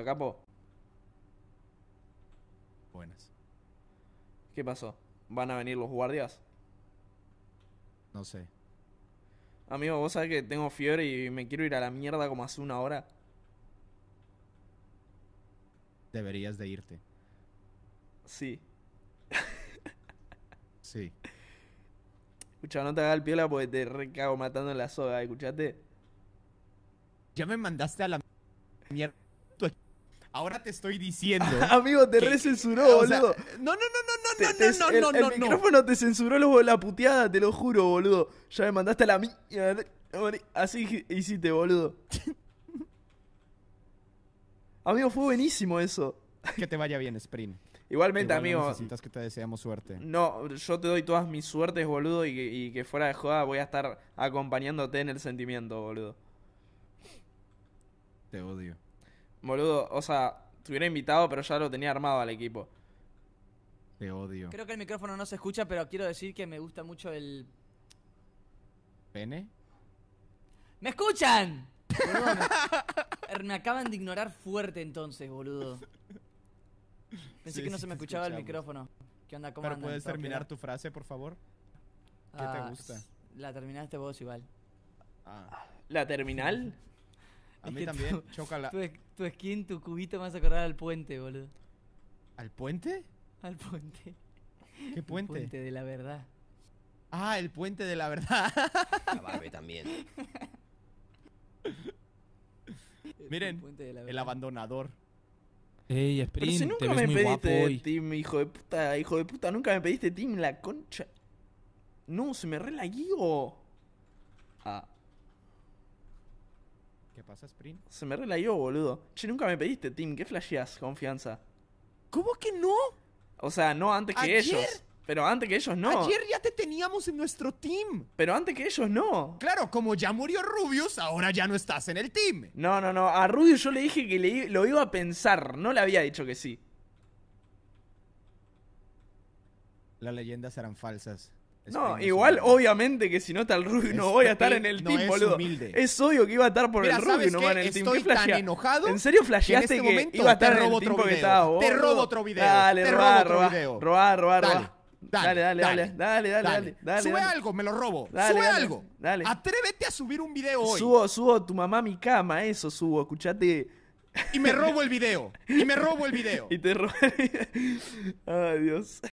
Acapo. Buenas. ¿Qué pasó? ¿Van a venir los guardias? No sé. Amigo, vos sabés que tengo fiebre y me quiero ir a la mierda como hace una hora. Deberías de irte. Sí. sí. Escucha, no te hagas el piola porque te recago matando en la soga, ¿escuchaste? Ya me mandaste a la mierda. Ahora te estoy diciendo. Amigo, te recensuró, boludo. no, no, no, no, no, no, no, no, no. El micrófono te censuró luego la puteada, te lo juro, boludo. Ya me mandaste a la y Así hiciste, boludo. Amigo, fue buenísimo eso. Que te vaya bien, Sprint. Igualmente, amigo. No que te deseamos suerte. No, yo te doy todas mis suertes, boludo, y que fuera de joda voy a estar acompañándote en el sentimiento, boludo. Te odio. Boludo, o sea, te invitado, pero ya lo tenía armado al equipo. Te odio. Creo que el micrófono no se escucha, pero quiero decir que me gusta mucho el. ¿Pene? ¡Me escuchan! Er, me... acaban de ignorar fuerte entonces, boludo. Pensé que no se me escuchaba el micrófono. ¿Qué onda? ¿Cómo ¿Puedes terminar tu frase, por favor? ¿Qué te ah, gusta? La terminaste vos igual. Ah. ¿La terminal? A mí también tu, choca la. Tu, skin, tu cubito me vas a correr al puente, boludo. ¿Al puente? Al puente. ¿Qué puente? El puente de la verdad. Ah, el puente de la verdad. La también. Miren, el, abandonador. Ey, Sprint, Pero si nunca me muy pediste guapo hijo de puta, hijo de puta, nunca me pediste Tim la concha. No, se me relaguió. Ah. Se me relayó, boludo. Che, nunca me pediste, team, ¿Qué flasheas? Confianza. ¿Cómo que no? O sea, no antes que ellos. Pero antes que ellos no. Ayer ya te teníamos en nuestro team. Pero antes que ellos no. Claro, como ya murió Rubius, ahora ya no estás en el team. No, no, no. A Rubius yo le dije que lo iba a pensar. No le había dicho que sí. Las leyendas eran falsas. No, igual, obviamente que si no está el Rubio, no voy a estar en el team, es boludo. Es obvio que iba a estar por el Rubio, qué? no va en el Estoy tan enojado. ¿En serio flasheaste en este que iba a estar en el Te robo otro video. Dale, te robo otro video. Dale, dale, dale, dale, dale, dale, Sube algo, me lo robo. Sube algo. Dale. Atrévete a subir un video hoy. Subo, subo tu mamá mi cama, eso subo. Escuchate. Y me robo el video. Y me robo el video. Y te robo ¡Adiós! Ay, Dios.